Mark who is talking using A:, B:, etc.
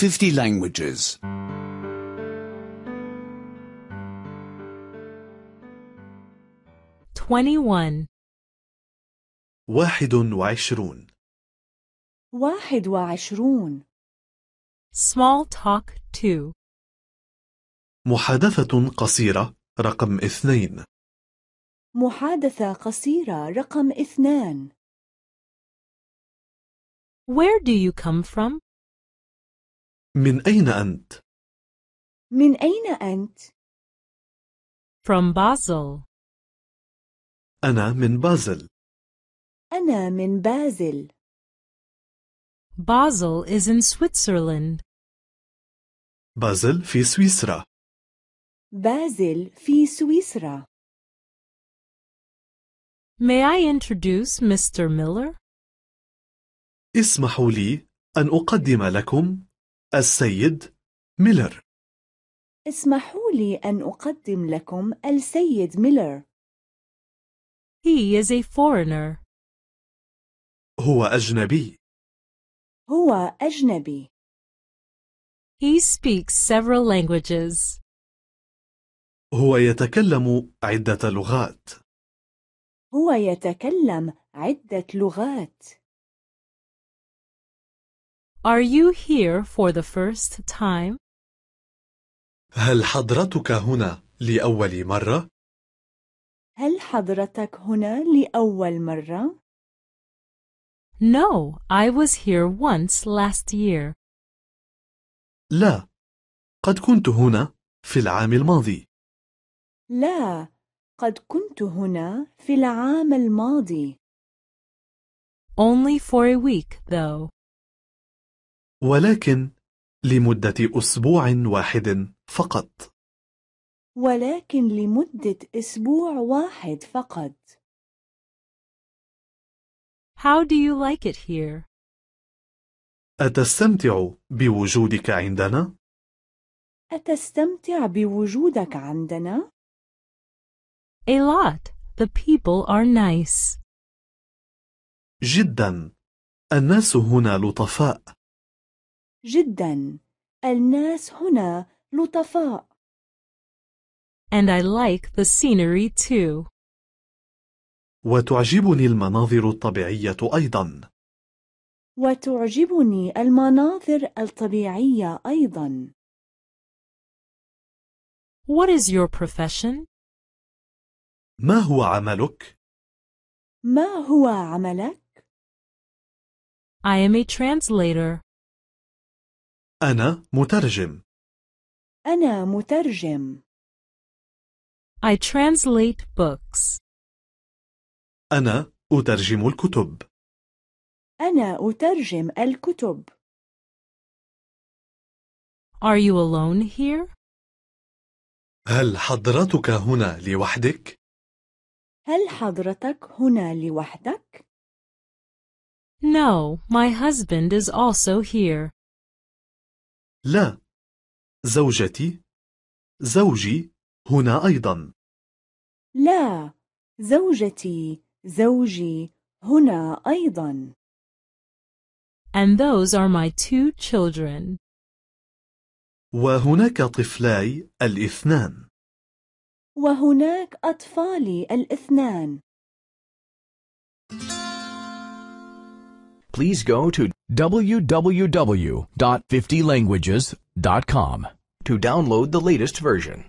A: 50 languages. Twenty-one. Small Talk two.
B: محادثة قصيرة
C: رقم اثنين
A: محادثة قصيرة رقم اثنان Where do you come from?
C: من أين أنت؟
A: من أين أنت؟ From Basel.
C: أنا من بازل.
A: أنا من بازل. Basel is in Switzerland.
C: بازل في سويسرا.
A: بازل في سويسرا. May I introduce Mr.
B: Miller?
C: اسمحوا لي أن أقدم لكم
B: السيد ميلر
A: اسمحوا لي أن أقدم لكم السيد ميلر. He is a foreigner.
C: هو أجنبي.
A: هو أجنبي. He speaks several languages.
C: هو يتكلم عدة لغات.
A: هو يتكلم عدة لغات. Are you here for the first time?
C: هل حضرتك هنا لأول مرة؟
A: هل حضرتك هنا لأول مرة؟ No, I was here once last year.
C: لا, قد كنت هنا في العام الماضي.
A: لا, قد كنت هنا في العام الماضي. Only for a week, though.
C: ولكن
B: لمدة أسبوع واحد فقط.
A: ولكن لمدة أسبوع واحد فقط. How do you like it here?
C: أتستمتع
B: بوجودك عندنا؟
A: أتستمتع بوجودك عندنا؟ A lot. The people are nice.
C: جدا. الناس هنا لطفاء.
A: جدا. الناس هنا لطفاء. And I like the scenery too.
B: وتعجبني المناظر الطبيعية أيضا.
A: وتعجبني المناظر الطبيعية أيضا. What is your profession?
C: ما هو عملك؟
A: ما هو عملك؟ I am a translator.
C: أنا مترجم.
A: أنا مترجم. I translate books.
C: أنا أترجم الكتب.
A: أنا أترجم الكتب. Are you alone here?
C: هل حضرتك هنا لوحدك؟
A: هل حضرتك هنا لوحدك؟ No, my husband is also here.
C: لا زوجتي زوجي هنا
B: أيضا
A: لا زوجتي زوجي هنا أيضا And those are my two children.
C: وهناك طفلاي الاثنان.
A: وهناك أطفالي الاثنان. Please go to www.50languages.com
C: to download the latest version.